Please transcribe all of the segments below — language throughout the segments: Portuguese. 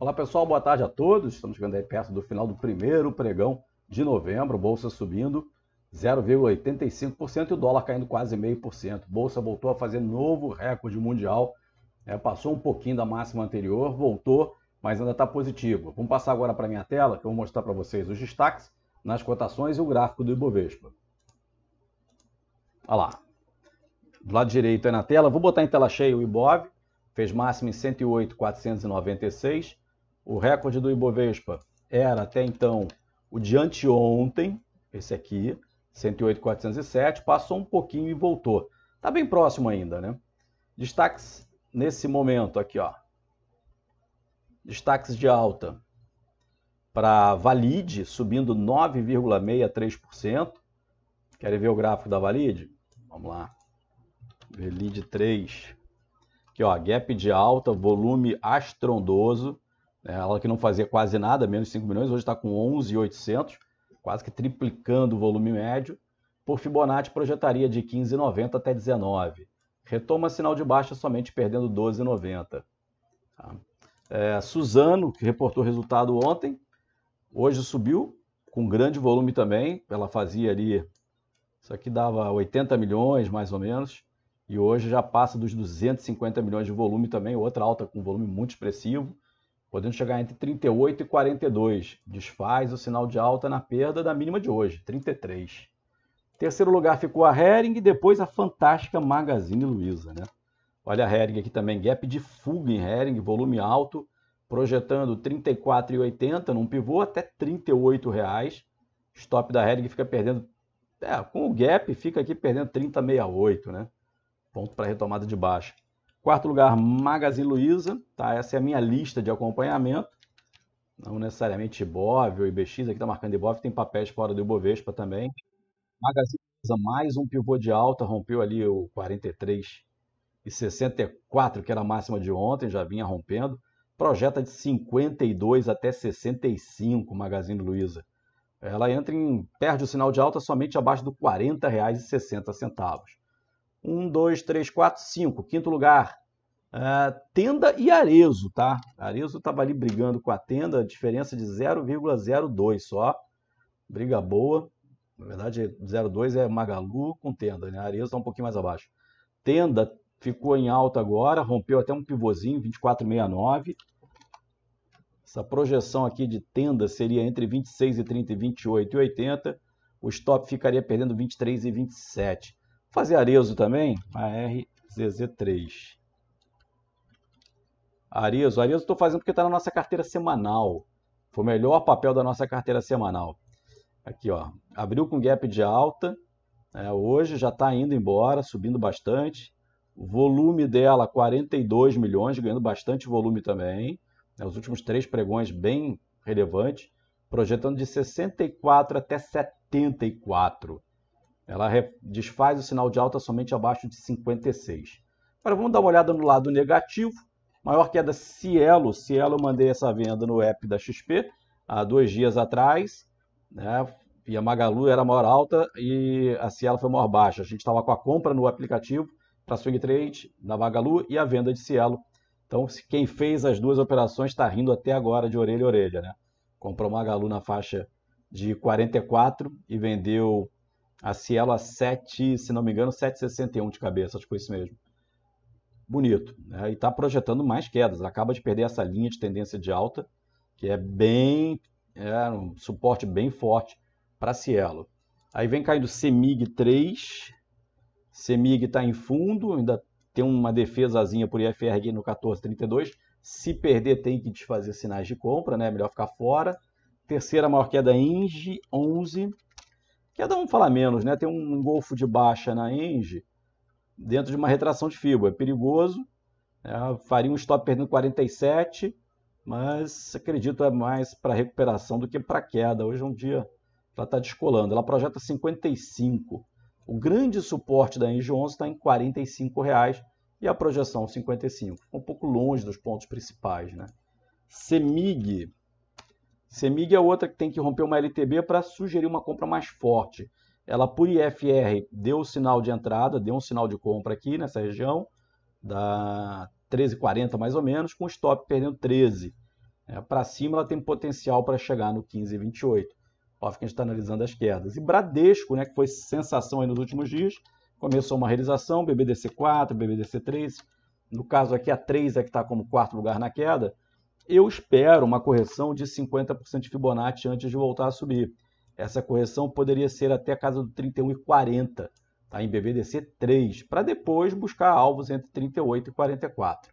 Olá pessoal, boa tarde a todos. Estamos chegando aí perto do final do primeiro pregão de novembro, bolsa subindo 0,85% e o dólar caindo quase meio por cento. Bolsa voltou a fazer novo recorde mundial, é, passou um pouquinho da máxima anterior, voltou, mas ainda está positivo. Vamos passar agora para minha tela, que eu vou mostrar para vocês os destaques nas cotações e o gráfico do Ibovespa. Olha lá. Do lado direito é na tela, vou botar em tela cheia o Ibov, fez máximo em 108,496 o recorde do Ibovespa era até então o de anteontem, esse aqui, 108,407, passou um pouquinho e voltou. Está bem próximo ainda, né? Destaques nesse momento aqui, ó. Destaques de alta para Valide subindo 9,63%. Querem ver o gráfico da Valide? Vamos lá. Valide 3. Aqui, ó, gap de alta, volume astrondoso. Ela né? que não fazia quase nada, menos 5 milhões, hoje está com 11,800, quase que triplicando o volume médio. Por Fibonacci, projetaria de 15,90 até 19. Retoma sinal de baixa somente perdendo 12,90. Tá? É, Suzano, que reportou resultado ontem, hoje subiu com grande volume também. Ela fazia ali, isso aqui dava 80 milhões mais ou menos, e hoje já passa dos 250 milhões de volume também. Outra alta com volume muito expressivo podendo chegar entre 38 e 42. Desfaz o sinal de alta na perda da mínima de hoje, 33. Terceiro lugar ficou a Hering e depois a fantástica Magazine Luiza, né? Olha a Hering aqui também, gap de fuga em Hering, volume alto, projetando R$ 34,80 num pivô até R$ 38. Reais. Stop da Hering fica perdendo, é, com o gap fica aqui perdendo 30,68, né? Ponto para retomada de baixa. Quarto lugar, Magazine Luiza. Tá? Essa é a minha lista de acompanhamento. Não necessariamente Ibov ou IBX, aqui está marcando Ibov, tem papéis fora do Ibovespa também. Magazine Luiza, mais um pivô de alta, rompeu ali o 43 e 64, que era a máxima de ontem, já vinha rompendo. Projeta de 52 até 65, Magazine Luiza. Ela entra em perde o sinal de alta somente abaixo do R$ 40,60. Um, dois, três, quatro, cinco. Quinto lugar, Uh, tenda e Arezo, tá? Arezo estava ali brigando com a Tenda, diferença de 0,02 só. Briga boa. Na verdade, 0,2 é Magalu com Tenda, né? Arezo está um pouquinho mais abaixo. Tenda ficou em alta agora, rompeu até um pivôzinho, 24,69. Essa projeção aqui de Tenda seria entre 26 e 30 e 28 e 80. O stop ficaria perdendo 23 e 27. Vou fazer Arezo também, A rzz 3 Arizo, Arizo estou fazendo porque está na nossa carteira semanal. Foi o melhor papel da nossa carteira semanal. Aqui, ó, abriu com gap de alta, é, hoje já está indo embora, subindo bastante. volume dela, 42 milhões, ganhando bastante volume também. É, os últimos três pregões bem relevantes, projetando de 64 até 74. Ela desfaz o sinal de alta somente abaixo de 56. Agora vamos dar uma olhada no lado negativo. Maior queda Cielo. Cielo eu mandei essa venda no app da XP há dois dias atrás. Né? E a Magalu era a maior alta e a Cielo foi a maior baixa. A gente estava com a compra no aplicativo para Swing Trade, da Magalu, e a venda de Cielo. Então, quem fez as duas operações está rindo até agora de orelha a orelha. Né? Comprou Magalu na faixa de 44 e vendeu a Cielo a 7, se não me engano, 7,61 de cabeça, acho que foi isso mesmo bonito. Né? E está projetando mais quedas. Acaba de perder essa linha de tendência de alta, que é bem é um suporte bem forte para Cielo. Aí vem caindo Semig 3. Semig está em fundo, ainda tem uma defesazinha por aqui no 1432. Se perder, tem que desfazer sinais de compra, né? Melhor ficar fora. Terceira maior queda, Engie 11. Queda um fala menos, né? Tem um golfo de baixa na Engie dentro de uma retração de fibra. É perigoso, é, faria um stop perdendo 47, mas acredito é mais para recuperação do que para queda. Hoje é um dia ela está descolando. Ela projeta 55. O grande suporte da Engie 11 está em 45 reais e a projeção 55. um pouco longe dos pontos principais. Né? CEMIG. CEMIG é outra que tem que romper uma LTB para sugerir uma compra mais forte. Ela, por IFR, deu o sinal de entrada, deu um sinal de compra aqui nessa região, da 13,40 mais ou menos, com o stop perdendo 13. É, para cima, ela tem potencial para chegar no 15,28. Óbvio que a gente está analisando as quedas. E Bradesco, né, que foi sensação nos últimos dias, começou uma realização, BBDC 4, BBDC 3. No caso aqui, a 3 é que está como quarto lugar na queda. Eu espero uma correção de 50% de Fibonacci antes de voltar a subir. Essa correção poderia ser até a casa do 31 e 40, tá? em BBDC 3, para depois buscar alvos entre 38 e 44.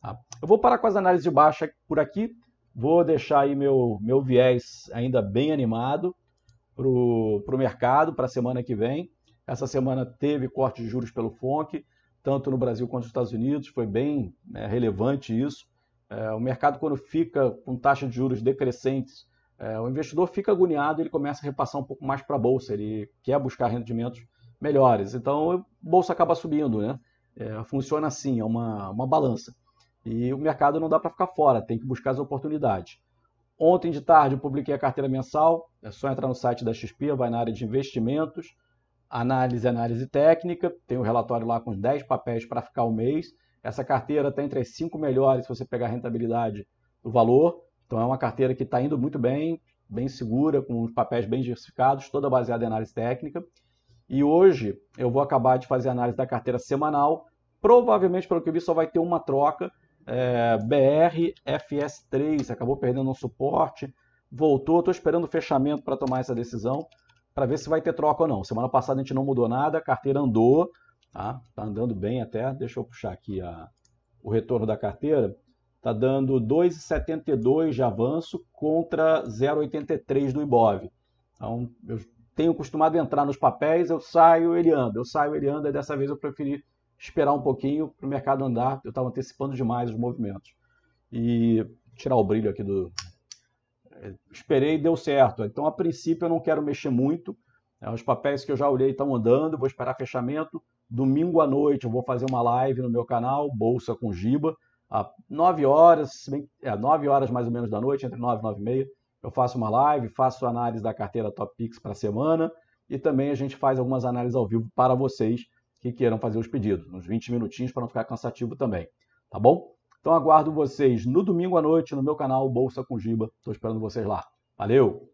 Tá? Eu vou parar com as análises de baixa por aqui, vou deixar aí meu, meu viés ainda bem animado para o mercado, para a semana que vem. Essa semana teve corte de juros pelo FONC, tanto no Brasil quanto nos Estados Unidos, foi bem né, relevante isso. É, o mercado, quando fica com taxa de juros decrescentes, é, o investidor fica agoniado, ele começa a repassar um pouco mais para a bolsa, ele quer buscar rendimentos melhores. Então, a bolsa acaba subindo, né? É, funciona assim, é uma, uma balança. E o mercado não dá para ficar fora, tem que buscar as oportunidades. Ontem de tarde eu publiquei a carteira mensal, é só entrar no site da XP, vai na área de investimentos, análise, análise técnica, tem o um relatório lá com 10 papéis para ficar o mês. Essa carteira está entre as 5 melhores se você pegar a rentabilidade do valor. Então é uma carteira que está indo muito bem, bem segura, com papéis bem diversificados, toda baseada em análise técnica. E hoje eu vou acabar de fazer análise da carteira semanal. Provavelmente, pelo que eu vi, só vai ter uma troca. É, BRFS3 acabou perdendo um suporte, voltou. Estou esperando o fechamento para tomar essa decisão, para ver se vai ter troca ou não. Semana passada a gente não mudou nada, a carteira andou, tá? tá andando bem até. Deixa eu puxar aqui a, o retorno da carteira. Está dando 2,72 de avanço contra 0,83 do Ibov. Então, eu tenho costumado entrar nos papéis, eu saio, ele anda, eu saio, ele anda, e dessa vez eu preferi esperar um pouquinho para o mercado andar, eu estava antecipando demais os movimentos. E tirar o brilho aqui do. É, esperei e deu certo. Então, a princípio, eu não quero mexer muito. É, os papéis que eu já olhei estão andando, vou esperar fechamento. Domingo à noite eu vou fazer uma live no meu canal, Bolsa com Giba a 9 horas, é, 9 horas mais ou menos da noite, entre 9 e 9 e meia, eu faço uma live, faço análise da carteira Top Picks para a semana e também a gente faz algumas análises ao vivo para vocês que queiram fazer os pedidos, uns 20 minutinhos para não ficar cansativo também, tá bom? Então aguardo vocês no domingo à noite no meu canal Bolsa com Giba. Estou esperando vocês lá. Valeu!